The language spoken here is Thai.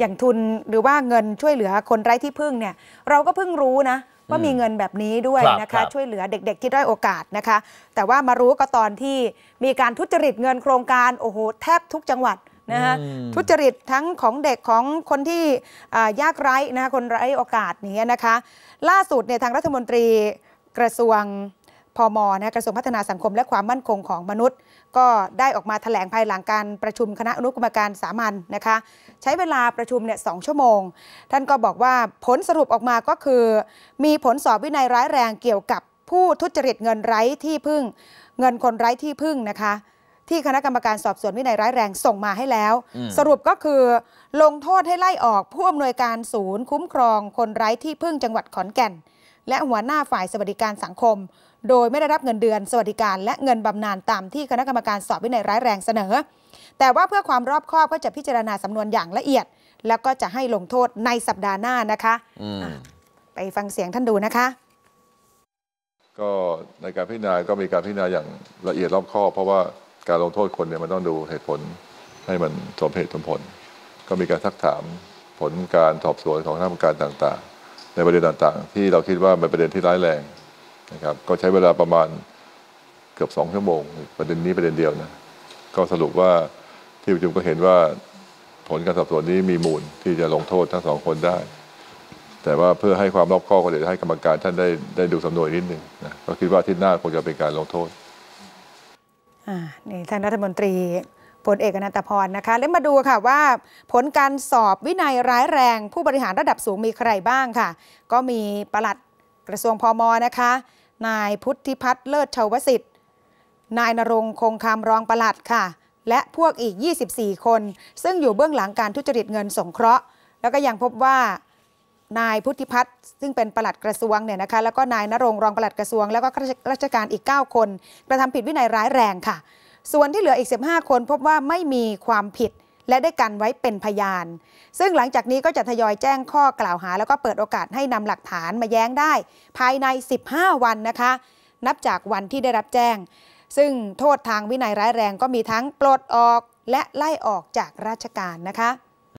อย่างทุนหรือว่าเงินช่วยเหลือคนไร้ที่พึ่งเนี่ย เราก็เพิ่งรู้นะ ว่ามีเงินแบบนี้ด้วยนะคะ ช่วยเหลือเด็กๆ ที่ได้โอกาสนะคะ แต่ว่ามารู้ก็ตอนที่มีการทุจริตเงินโครงการโอ้โหแทบทุกจังหวัดนะคะทุจริตทั้งของเด็กของคนที่ยากไร้นะคะคนไร้โอกาสนี้นะคะ ล่าสุดเนี่ยทางรัฐมนตรีกระทรวงพมนะกระทรวงพัฒนาสังคมและความมั่นคงของมนุษย์ ก็ได้ออกมาถแถลงภายหลังการประชุมคณะอนุกรรมการสามัญนนะคะใช้เวลาประชุมเนี่ยสชั่วโมง ท่านก็บอกว่าผลสรุปออกมาก็คือ มีผลสอบวินัยร้ายแรงเกี่ยวกับ ผู้ทุจริตเงินไร้ที่พึ่ง เงินคนไร้ที่พึ่งนะคะที่คณะกรรมการสอบสวนวินัยร้ายแรงส่งมาให้แล้ว สรุปก็คือ ลงโทษให้ไล่ออก ผู้อำนวยการศูนย์ คุ้มครอง คนไร้ที่พึ่งจังหวัดขอนแก่นและหัวหน้าฝ่ายสวัสดิการสังคม โดยไม่ได้รับเงินเดือนสวัสดิการและเงินบำนาญตามที่คณะกรรมการสอบวินัยร้ายแรงเสนอ แต่ว่าเพื่อความรอบคอบ ก็จะพิจารณาสำนวนอย่างละเอียด แล้วก็จะให้ลงโทษในสัปดาห์หน้านะคะไปฟังเสียงท่านดูนะคะก็ในการพิจารณาก็มีการพิจารณาอย่างละเอียดรอบคอบเพราะว่าการลงโทษคนเนี่ยมันต้องดูเหตุผลให้มันสมเหตุสมผล ก็มีการทักถามผลการสอบสวนของคณะกรรมการต่าง ๆในประเด็นต่างๆ ที่เราคิดว่าเป็นประเด็นที่ร้ายแรงนะครับ ก็ใช้เวลาประมาณเกือบสองชั่วโมง ประเด็นนี้ประเด็นเดียวนะก็สรุปว่าที่ประชุมก็เห็นว่า ผลการสอบสวนนี้มีมูลที่จะลงโทษทั้งสองคนได้ แต่ว่าเพื่อให้ความรอบคอบก็เดี๋ยวให้กรรมการท่านได้ได้ดูสำนวนนิดนึงนะก็คิดว่าที่หน้าคงจะเป็นการลงโทษอ่านี่ท่านรัฐมนตรีพลเอกอนันตพรนะคะ แล้วมาดูค่ะว่าผลการสอบวินัยร้ายแรง ผู้บริหารระดับสูงมีใครบ้างค่ะ ก็มีประหลัดกระทรวงพอมอนะคะ นายพุทธิพัฒน์เลิศชาวสิทธิ์ นายนรงคงคำรองประหลัดค่ะ และพวกอีก 24 คน ซึ่งอยู่เบื้องหลังการทุจริตเงินสงเคราะห์ แล้วก็ยังพบว่านายพุทธิพัฒน์ซึ่งเป็นประหลัดกระทรวงเนี่ยนะคะ แล้วก็นายนรงรองประหลัดกระทรวง แล้วก็ราชการอีก 9 คนกระทำผิดวินัยร้ายแรงค่ะส่วนที่เหลืออีก 15 คนพบว่าไม่มีความผิดและได้กันไว้เป็นพยาน ซึ่งหลังจากนี้ก็จะทยอยแจ้งข้อกล่าวหาแล้วก็เปิดโอกาสให้นำหลักฐานมาแย้งได้ ภายใน 15 วันนะคะ นับจากวันที่ได้รับแจ้ง ซึ่งโทษทางวินัยร้ายแรงก็มีทั้งปลดออกและไล่ออกจากราชการนะคะ